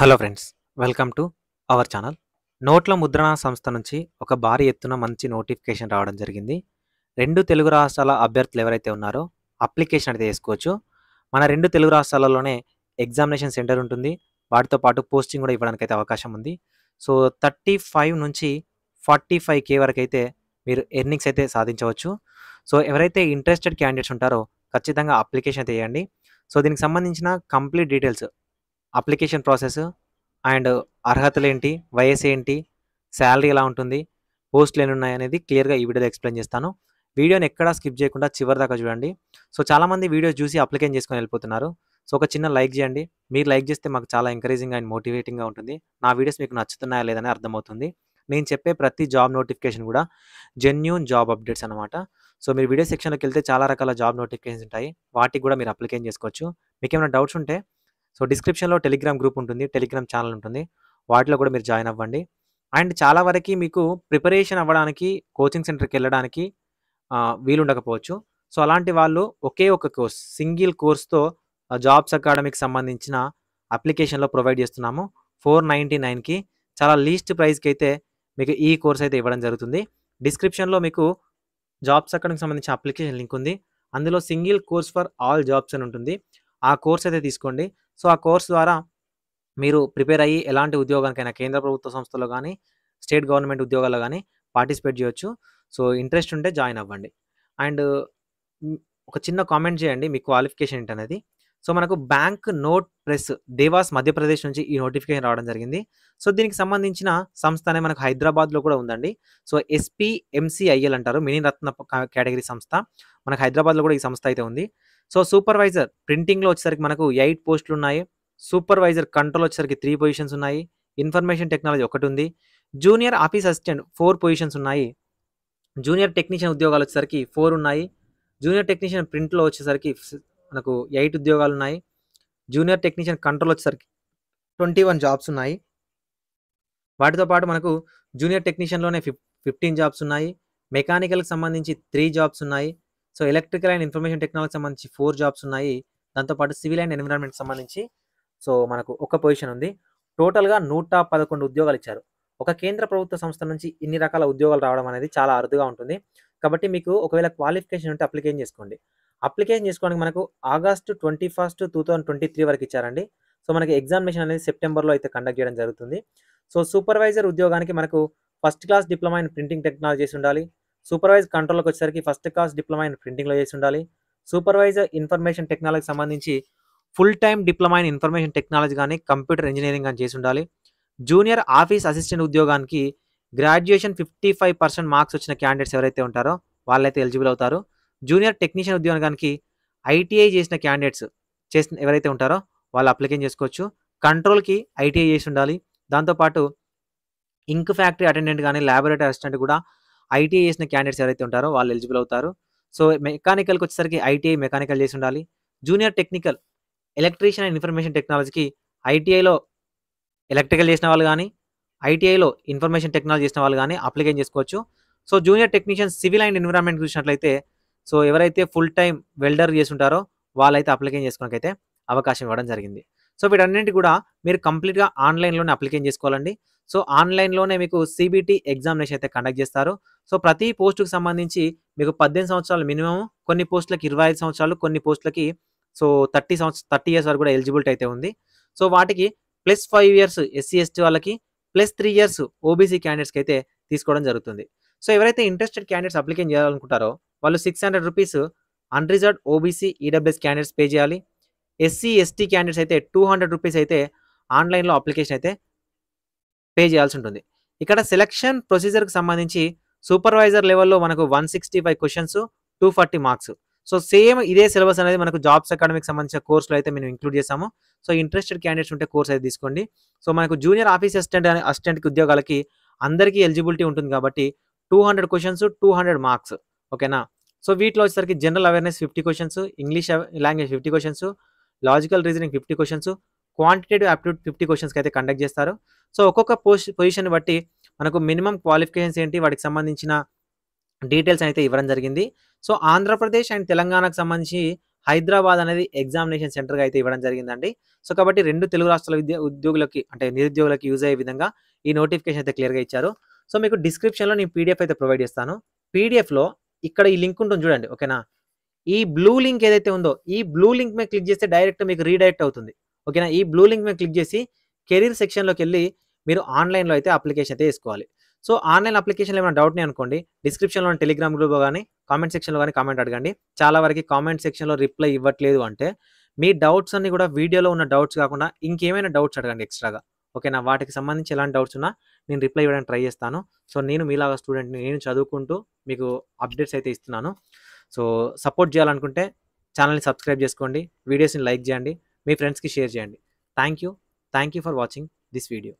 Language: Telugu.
hello friends welcome to our channel నోట్ల ముద్రణ సంస్థ నుంచి ఒక భారీ ఎత్తున మంచి నోటిఫికేషన్ రావడం జరిగింది రెండు తెలుగు రాష్ట్రాల అభ్యర్థులు ఎవరైతే ఉన్నారో అప్లికేషన్ అయితే వేసుకోవచ్చు మన రెండు తెలుగు రాష్ట్రాలలోనే ఎగ్జామినేషన్ సెంటర్ ఉంటుంది వాటితో పాటు పోస్టింగ్ కూడా ఇవ్వడానికి అయితే అవకాశం ఉంది సో థర్టీ ఫైవ్ నుంచి ఫార్టీ ఫైవ్ కే వరకు అయితే మీరు ఎర్నింగ్స్ అయితే సాధించవచ్చు సో ఎవరైతే ఇంట్రెస్టెడ్ క్యాండిడేట్స్ ఉంటారో ఖచ్చితంగా అప్లికేషన్ అయితే చేయండి సో దీనికి సంబంధించిన complete details application process and అర్హతలు ఏంటి వయసు ఏంటి శాలరీ ఎలా ఉంటుంది పోస్టులు ఎన్ని ఉన్నాయి అనేది క్లియర్గా ఈ వీడియోలో ఎక్స్ప్లెయిన్ చేస్తాను వీడియోని ఎక్కడా స్కిప్ చేయకుండా చివరి దాకా చూడండి సో చాలామంది వీడియోస్ చూసి అప్లికేషన్ చేసుకొని వెళ్ళిపోతున్నారు సో ఒక చిన్న లైక్ చేయండి మీరు లైక్ చేస్తే మాకు చాలా ఎంకరేజింగ్ అండ్ మోటివేటింగ్గా ఉంటుంది నా వీడియోస్ మీకు నచ్చుతున్నాయా లేదని అర్థమవుతుంది నేను చెప్పే ప్రతి జాబ్ నోటిఫికేషన్ కూడా జెన్యున్ జాబ్ అప్డేట్స్ అనమాట సో మీరు వీడియో సెక్షన్లోకి వెళ్తే చాలా రకాల జాబ్ నోటిఫికేషన్స్ ఉంటాయి వాటికి కూడా మీరు అప్లికేషన్ చేసుకోవచ్చు మీకు ఏమైనా డౌట్స్ ఉంటే సో డిస్క్రిప్షన్లో టెలిగ్రామ్ గ్రూప్ ఉంటుంది టెలిగ్రామ్ ఛానల్ ఉంటుంది వాటిలో కూడా మీరు జాయిన్ అవ్వండి అండ్ చాలా వరకు మీకు ప్రిపరేషన్ అవ్వడానికి కోచింగ్ సెంటర్కి వెళ్ళడానికి వీలుండకపోవచ్చు సో అలాంటి వాళ్ళు ఒకే ఒక కోర్స్ సింగిల్ కోర్స్తో జాబ్స్ అకాడమీకి సంబంధించిన అప్లికేషన్లో ప్రొవైడ్ చేస్తున్నాము ఫోర్ నైంటీ నైన్కి చాలా లీస్ట్ ప్రైస్కి అయితే మీకు ఈ కోర్స్ అయితే ఇవ్వడం జరుగుతుంది డిస్క్రిప్షన్లో మీకు జాబ్స్ అకాడమీకి సంబంధించిన అప్లికేషన్ లింక్ ఉంది అందులో single course for all jobs అని ఉంటుంది ఆ కోర్స్ అయితే తీసుకోండి సో ఆ కోర్స్ ద్వారా మీరు ప్రిపేర్ అయ్యి ఎలాంటి ఉద్యోగానికైనా కేంద్ర ప్రభుత్వ సంస్థలో కానీ స్టేట్ గవర్నమెంట్ ఉద్యోగాల్లో కానీ పార్టిసిపేట్ చేయొచ్చు సో ఇంట్రెస్ట్ ఉంటే జాయిన్ అవ్వండి అండ్ ఒక చిన్న కామెంట్ చేయండి మీ క్వాలిఫికేషన్ ఏంటనేది సో మనకు bank note press Dewas Madhya Pradesh నుంచి ఈ నోటిఫికేషన్ రావడం జరిగింది సో దీనికి సంబంధించిన సంస్థ అనేది మనకు హైదరాబాద్లో కూడా ఉందండి సో ఎస్పీఎంసీఐఎల్ అంటారు మినీ రత్న కేటగిరీ సంస్థ మనకు హైదరాబాద్లో కూడా ఈ సంస్థ అయితే ఉంది సో సూపర్వైజర్ ప్రింటింగ్లో వచ్చేసరికి మనకు ఎయిట్ పోస్టులు ఉన్నాయి సూపర్వైజర్ కంట్రోల్ వచ్చేసరికి త్రీ పొజిషన్స్ ఉన్నాయి ఇన్ఫర్మేషన్ టెక్నాలజీ ఒకటి ఉంది junior office assistant four positions ఉన్నాయి జూనియర్ టెక్నీషియన్ ఉద్యోగాలు వచ్చేసరికి ఫోర్ ఉన్నాయి జూనియర్ టెక్నీషియన్ ప్రింట్లో వచ్చేసరికి మనకు ఎయిట్ ఉద్యోగాలు ఉన్నాయి జూనియర్ టెక్నీషియన్ కంట్రోల్ వచ్చేసరికి ట్వంటీ వన్ జాబ్స్ ఉన్నాయి వాటితో పాటు మనకు జూనియర్ టెక్నీషియన్లోనే ఫిఫ్ ఫిఫ్టీన్ జాబ్స్ ఉన్నాయి మెకానికల్కి సంబంధించి త్రీ జాబ్స్ ఉన్నాయి so electrical and information technology సంబంధించి ఫోర్ జాబ్స్ ఉన్నాయి దాంతోపాటు సివిల్ అండ్ ఎన్విరాన్మెంట్ సంబంధించి సో మనకు ఒక పొజిషన్ ఉంది టోటల్గా నూట పదకొండు ఉద్యోగాలు ఇచ్చారు ఒక కేంద్ర ప్రభుత్వ సంస్థ నుంచి ఇన్ని రకాల ఉద్యోగాలు రావడం అనేది చాలా అరుదుగా ఉంటుంది కాబట్టి మీకు ఒకవేళ క్వాలిఫికేషన్ ఉంటే అప్లికేషన్ చేసుకోండి అప్లికేషన్ చేసుకోవడానికి మనకు August twenty first two thousand twenty three వరకు ఇచ్చారండి సో మనకి ఎగ్జామినేషన్ అనేది సెప్టెంబర్లో అయితే కండక్ట్ చేయడం జరుగుతుంది సో సూపర్వైజర్ ఉద్యోగానికి మనకు first class diploma in printing technologies ఉండాలి సూపర్వైజ్ కంట్రోల్కి వచ్చేసరికి ఫస్ట్ క్లాస్ డిప్లొమా ఇన్ ప్రింటింగ్లో చేసి ఉండాలి సూపర్వైజర్ ఇన్ఫర్మేషన్ టెక్నాలజీకి సంబంధించి full time diploma in information technology కానీ కంప్యూటర్ ఇంజనీరింగ్ కానీ చేసి ఉండాలి జూనియర్ ఆఫీస్ అసిస్టెంట్ ఉద్యోగానికి graduation fifty five percent marks వచ్చిన క్యాండిడేట్స్ ఎవరైతే ఉంటారో వాళ్ళైతే ఎలిజిబుల్ అవుతారు జూనియర్ టెక్నీషియన్ ఉద్యోగానికి ఐటీఐ చేసిన క్యాండిడేట్స్ చేసిన ఎవరైతే ఉంటారో వాళ్ళు అప్లికేషన్ చేసుకోవచ్చు కంట్రోల్కి ఐటీఐ చేసి ఉండాలి దాంతోపాటు ఇంక్ ఫ్యాక్టరీ అటెండెంట్ కానీ ల్యాబొరేటరీ అసిస్టెంట్ కూడా ఐటీఐ చేసిన క్యాండిడేట్స్ ఎవరైతే ఉంటారో వాళ్ళు ఎలిజిబుల్ అవుతారు సో మెకానికల్కి వచ్చేసరికి ఐటీఐ మెకానికల్ చేసి ఉండాలి junior technical electrician and information టెక్నాలజీకి ఐటీఐలో ఎలక్ట్రికల్ చేసిన వాళ్ళు కానీ ఐటీఐలో ఇన్ఫర్మేషన్ టెక్నాలజీ చేసిన వాళ్ళు కానీ అప్లికేషన్ చేసుకోవచ్చు so junior technician civil and environment చూసినట్లయితే సో ఎవరైతే ఫుల్ టైం వెల్డర్ ఉంటారో వాళ్ళైతే అప్లికేషన్ చేసుకోవడానికి అవకాశం ఇవ్వడం జరిగింది సో వీటన్నింటి కూడా మీరు కంప్లీట్గా ఆన్లైన్లోనే అప్లికేషన్ చేసుకోవాలండి సో ఆన్లైన్లోనే మీకు సిబిటీ ఎగ్జామినేషన్ అయితే కండక్ట్ చేస్తారు సో ప్రతి పోస్టుకు సంబంధించి మీకు పద్దెనిమిది సంవత్సరాలు మినిమం కొన్ని పోస్టులకి ఇరవై ఐదు సంవత్సరాలు కొన్ని పోస్టులకి సో థర్టీ సంవత్సరం థర్టీ ఇయర్స్ వరకు కూడా ఎలిజిబిలిటీ అయితే ఉంది సో వాటికి plus five years SC ST వాళ్ళకి ప్లస్ త్రీ ఇయర్స్ ఓబీసీ క్యాండిడేట్స్కి అయితే తీసుకోవడం జరుగుతుంది సో ఎవరైతే ఇంట్రెస్టెడ్ క్యాండిడేట్స్ అప్లికేషన్ చేయాలనుకుంటారో వాళ్ళు six hundred rupees unreserved OBC EWS candidates pay చేయాలి ఎస్సీ ఎస్టీ క్యాండిడేట్స్ అయితే టూ హండ్రెడ్ రూపీస్ అయితే ఆన్లైన్లో అప్లికేషన్ అయితే పే చేయాల్సి ఉంటుంది ఇక్కడ సెలక్షన్ ప్రొసీజర్కి సంబంధించి సూపర్వైజర్ లెవెల్లో మనకు one sixty five questions two forty marks so same ఇదే సిలబస్ అనేది మనకు జాబ్స్ అకాడమిక్ సంబంధించిన కోర్సులో అయితే మేము ఇంక్లూడ్ చేసాము సో ఇంట్రెస్టెడ్ క్యాండిడేట్స్ ఉంటే కోర్స్ అయితే తీసుకోండి సో మనకు జూనియర్ ఆఫీస్ అసిస్టెంట్ అనే అసిస్టెంట్కి ఉద్యోగాలకి అందరికీ ఎలిజిబిలిటీ ఉంటుంది కాబట్టి two hundred questions two hundred marks ఓకేనా సో వీటిలో వచ్చేసరికి general awareness fifty questions English language fifty questions logical reasoning fifty questions quantitative aptitude fifty క్వశ్చన్స్కి అయితే కండక్ట్ చేస్తారు సో ఒక్కొక్క పోస్ట్ పొజిషన్ బట్టి మనకు మినిమం క్వాలిఫికేషన్స్ ఏంటి వాటికి సంబంధించిన డీటెయిల్స్ అయితే ఇవ్వడం జరిగింది సో ఆంధ్రప్రదేశ్ అండ్ తెలంగాణకు సంబంధించి హైదరాబాద్ అనేది ఎగ్జామినేషన్ సెంటర్గా అయితే ఇవ్వడం జరిగిందండి సో కాబట్టి రెండు తెలుగు రాష్ట్రాల విద్య ఉద్యోగులకి అంటే నిరుద్యోగులకి యూజ్ అయ్యే విధంగా ఈ నోటిఫికేషన్ అయితే క్లియర్గా ఇచ్చారు సో మీకు డిస్క్రిప్షన్లో నేను పీడిఎఫ్ అయితే ప్రొవైడ్ చేస్తాను పీడిఎఫ్లో ఇక్కడ ఈ లింక్ ఉంటుంది చూడండి ఓకేనా ఈ బ్లూ లింక్ ఏదైతే ఉందో ఈ బ్లూ లింక్ మీద క్లిక్ చేస్తే డైరెక్ట్ మీకు రీడైరెక్ట్ అవుతుంది ఓకేనా ఈ బ్లూ లింక్ మీద క్లిక్ చేసి కెరీర్ సెక్షన్లోకి వెళ్ళి మీరు ఆన్లైన్లో అయితే అప్లికేషన్ అయితే వేసుకోవాలి సో ఆన్లైన్ అప్లికేషన్లో ఏమైనా డౌట్ని అనుకోండి డిస్క్రిప్షన్లో టెలిగ్రామ్ గ్రూప్లో కానీ కామెంట్ సెక్షన్లో కానీ కామెంట్ అడగండి చాలా వరకు కామెంట్ సెక్షన్లో రిప్లై ఇవ్వట్లేదు అంటే మీ డౌట్స్ అన్ని కూడా వీడియోలో ఉన్న డౌట్స్ కాకుండా ఇంకేమైనా డౌట్స్ అడగండి ఎక్స్ట్రాగా ఓకేనా వాటికి సంబంధించి ఎలాంటి డౌట్స్ ఉన్నా నేను రిప్లై ఇవ్వడానికి ట్రై చేస్తాను సో నేను మీలాగా స్టూడెంట్ని నేను చదువుకుంటూ మీకు అప్డేట్స్ అయితే ఇస్తున్నాను సో సపోర్ట్ చేయాలనుకుంటే ఛానల్ని సబ్స్క్రైబ్ చేసుకోండి వీడియోస్ని లైక్ చేయండి మీ ఫ్రెండ్స్కి షేర్ చేయండి thank you thank you for watching this video